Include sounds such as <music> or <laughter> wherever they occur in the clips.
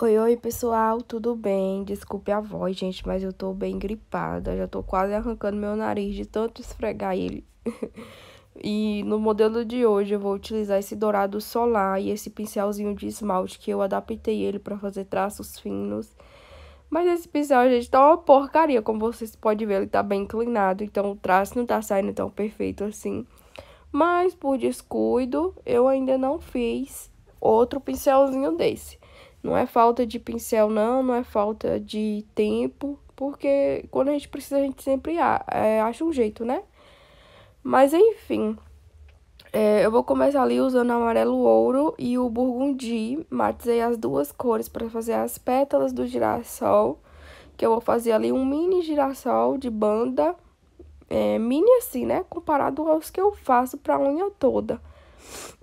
Oi, oi, pessoal, tudo bem? Desculpe a voz, gente, mas eu tô bem gripada. Já tô quase arrancando meu nariz de tanto esfregar ele. <laughs> e no modelo de hoje eu vou utilizar esse dourado solar e esse pincelzinho de esmalte que eu adaptei ele pra fazer traços finos. Mas esse pincel, gente, tá uma porcaria, como vocês podem ver, ele tá bem inclinado, então o traço não tá saindo tão perfeito assim. Mas, por descuido, eu ainda não fiz outro pincelzinho desse. Não é falta de pincel, não, não é falta de tempo, porque quando a gente precisa, a gente sempre é, acha um jeito, né? Mas enfim, é, eu vou começar ali usando amarelo ouro e o burgundi. Matizei as duas cores para fazer as pétalas do girassol. Que eu vou fazer ali um mini girassol de banda. É, mini assim, né? Comparado aos que eu faço para a unha toda.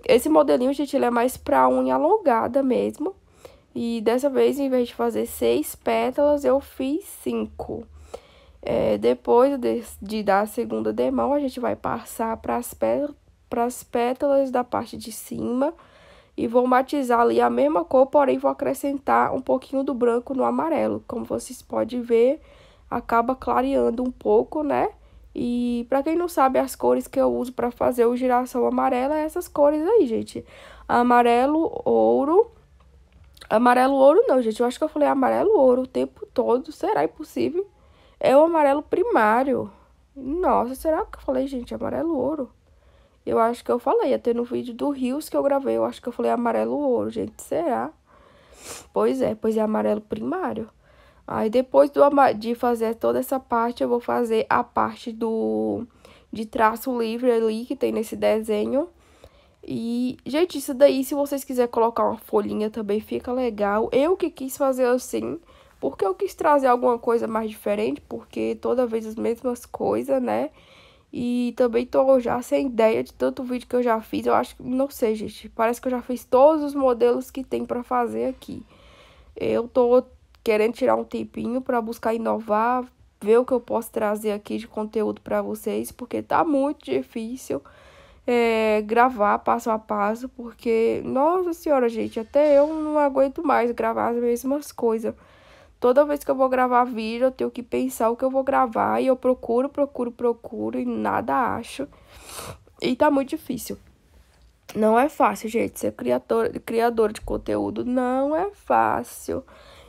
Esse modelinho, gente, ele é mais para unha alongada mesmo. E dessa vez, em vez de fazer seis pétalas, eu fiz cinco. É, depois de, de, dar a segunda demão, a gente vai passar para as pétalas, pétalas da parte de cima e vou matizar ali a mesma cor, porém vou acrescentar um pouquinho do branco no amarelo. Como vocês podem ver, acaba clareando um pouco, né? E para quem não sabe, as cores que eu uso para fazer o girassol amarelo é essas cores aí, gente. Amarelo, ouro Amarelo ouro não, gente. Eu acho que eu falei amarelo ouro o tempo todo. Será impossível? É o amarelo primário. Nossa, será que eu falei, gente, amarelo ouro? Eu acho que eu falei, até no vídeo do Rios que eu gravei, eu acho que eu falei amarelo ouro, gente, será? Pois é, pois é amarelo primário. Aí depois do, de fazer toda essa parte, eu vou fazer a parte do de traço livre ali que tem nesse desenho. E, gente, isso daí, se vocês quiserem colocar uma folhinha também, fica legal. Eu que quis fazer assim, porque eu quis trazer alguma coisa mais diferente, porque toda vez as mesmas coisas, né? E também tô já sem ideia de tanto vídeo que eu já fiz. Eu acho que, não sei, gente, parece que eu já fiz todos os modelos que tem pra fazer aqui. Eu tô querendo tirar um tempinho pra buscar inovar, ver o que eu posso trazer aqui de conteúdo pra vocês, porque tá muito difícil é, gravar passo a passo, porque, nossa senhora, gente, até eu não aguento mais gravar as mesmas coisas. Toda vez que eu vou gravar vídeo, eu tenho que pensar o que eu vou gravar e eu procuro, procuro, procuro e nada acho. E tá muito difícil. Não é fácil, gente, ser criador, criador de conteúdo não é fácil.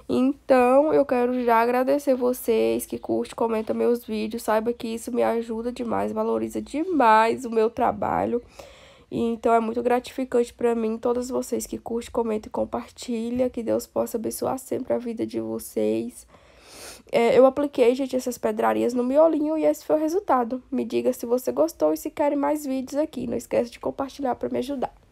Então, eu quero já agradecer vocês que curte, comenta meus vídeos, saiba que isso me ajuda demais, valoriza demais o meu trabalho. Então é muito gratificante para mim, todas vocês que curtem, comentam e compartilham. Que Deus possa abençoar sempre a vida de vocês. É, eu apliquei, gente, essas pedrarias no miolinho e esse foi o resultado. Me diga se você gostou e se querem mais vídeos aqui. Não esqueça de compartilhar para me ajudar.